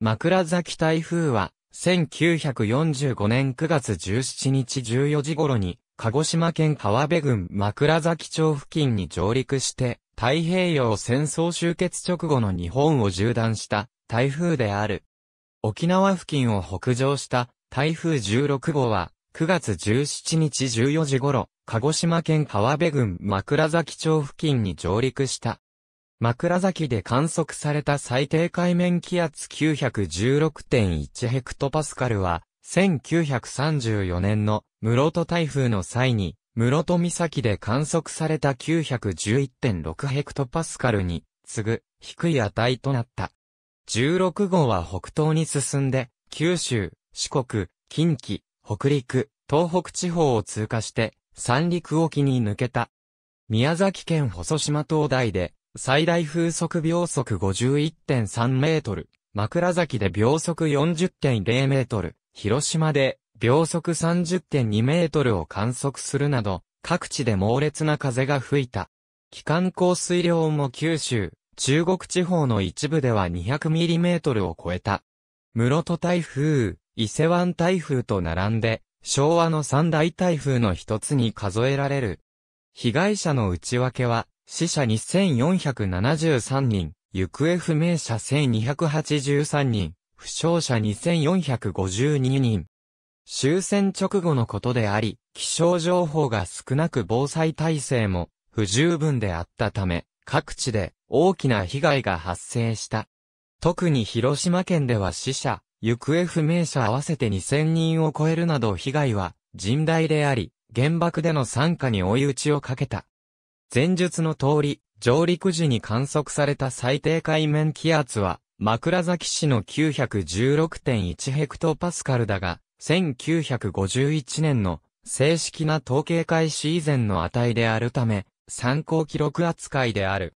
枕崎台風は、1945年9月17日14時頃に、鹿児島県川辺郡枕崎町付近に上陸して、太平洋戦争終結直後の日本を縦断した台風である。沖縄付近を北上した台風16号は、9月17日14時頃、鹿児島県川辺郡枕崎町付近に上陸した枕崎で観測された最低海面気圧916.1ヘクトパスカルは、1934年の室戸台風の際に、室戸岬で観測された911.6ヘクトパスカルに次ぐ低い値となった。16号は北東に進んで、九州、四国、近畿、北陸、東北地方を通過して、三陸沖に抜けた。宮崎県細島灯台で最大風速秒速51.3メートル、枕崎で秒速40.0メートル、広島で秒速30.2メートルを観測するなど、各地で猛烈な風が吹いた。機関降水量も九州、中国地方の一部では200ミリメートルを超えた。室戸台風、伊勢湾台風と並んで、昭和の三大台風の一つに数えられる。被害者の内訳は、死者2473人、行方不明者1283人、負傷者2452人。終戦直後のことであり、気象情報が少なく防災体制も不十分であったため、各地で大きな被害が発生した。特に広島県では死者、行方不明者合わせて2000人を超えるなど被害は甚大であり、原爆での参加に追い打ちをかけた。前述の通り、上陸時に観測された最低海面気圧は、枕崎市の916.1ヘクトパスカルだが、1951年の正式な統計開始以前の値であるため、参考記録扱いである。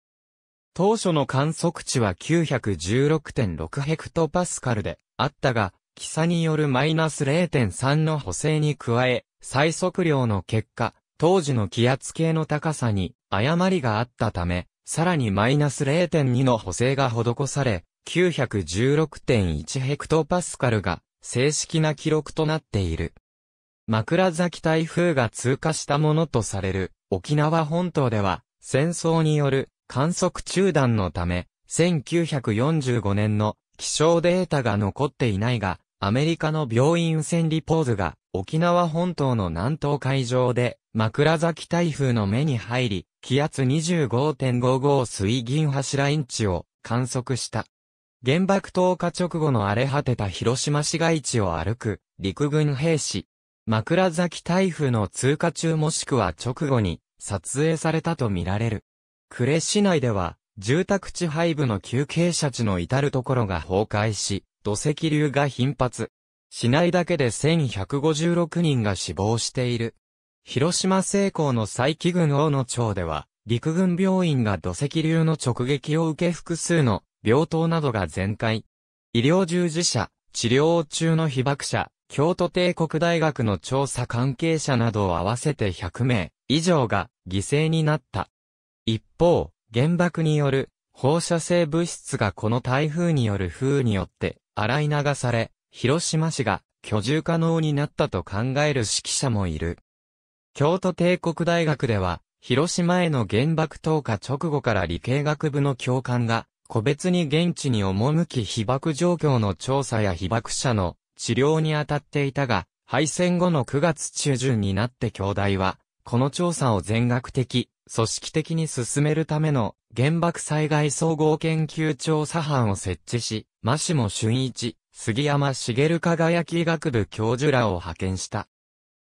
当初の観測値は916.6ヘクトパスカルであったが、記載によるマイナス0.3の補正に加え、最測量の結果、当時の気圧計の高さに誤りがあったため、さらにマイナス0.2の補正が施され、916.1ヘクトパスカルが正式な記録となっている。枕崎台風が通過したものとされる沖縄本島では戦争による観測中断のため1945年の気象データが残っていないがアメリカの病院船リポーズが沖縄本島の南東海上で枕崎台風の目に入り、気圧25.55水銀柱インチを観測した。原爆投下直後の荒れ果てた広島市街地を歩く陸軍兵士。枕崎台風の通過中もしくは直後に撮影されたとみられる。呉市内では住宅地配部の休憩者地の至るところが崩壊し、土石流が頻発。市内だけで1156人が死亡している。広島成功の再起軍大野町では、陸軍病院が土石流の直撃を受け複数の病棟などが全壊。医療従事者、治療中の被爆者、京都帝国大学の調査関係者などを合わせて100名以上が犠牲になった。一方、原爆による放射性物質がこの台風による風によって洗い流され、広島市が居住可能になったと考える指揮者もいる。京都帝国大学では、広島への原爆投下直後から理系学部の教官が、個別に現地に赴き被爆状況の調査や被爆者の治療に当たっていたが、敗戦後の9月中旬になって兄弟は、この調査を全学的、組織的に進めるための原爆災害総合研究調査班を設置し、真下俊一、杉山茂輝医学部教授らを派遣した。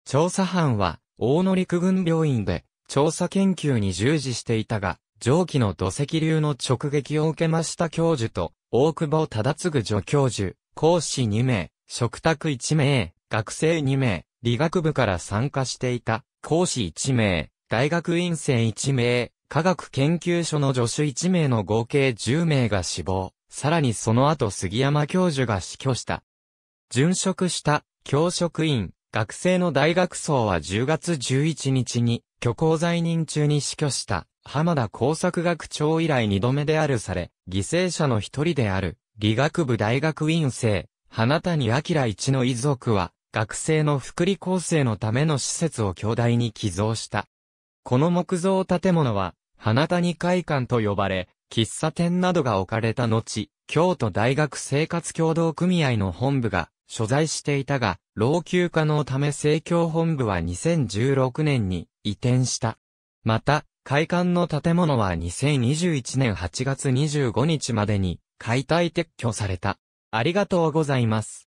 調査班は、大野陸軍病院で調査研究に従事していたが、上記の土石流の直撃を受けました教授と、大久保忠次助教授、講師2名、食卓1名、学生2名、理学部から参加していた講師1名、大学院生1名、科学研究所の助手1名の合計10名が死亡、さらにその後杉山教授が死去した。殉職した、教職員、学生の大学層は10月11日に、虚構在任中に死去した、浜田工作学長以来2度目であるされ、犠牲者の一人である、理学部大学院生、花谷明一の遺族は、学生の福利厚生のための施設を京大に寄贈した。この木造建物は、花谷会館と呼ばれ、喫茶店などが置かれた後、京都大学生活協同組合の本部が所在していたが、老朽化のため政教本部は2016年に移転した。また、会館の建物は2021年8月25日までに解体撤去された。ありがとうございます。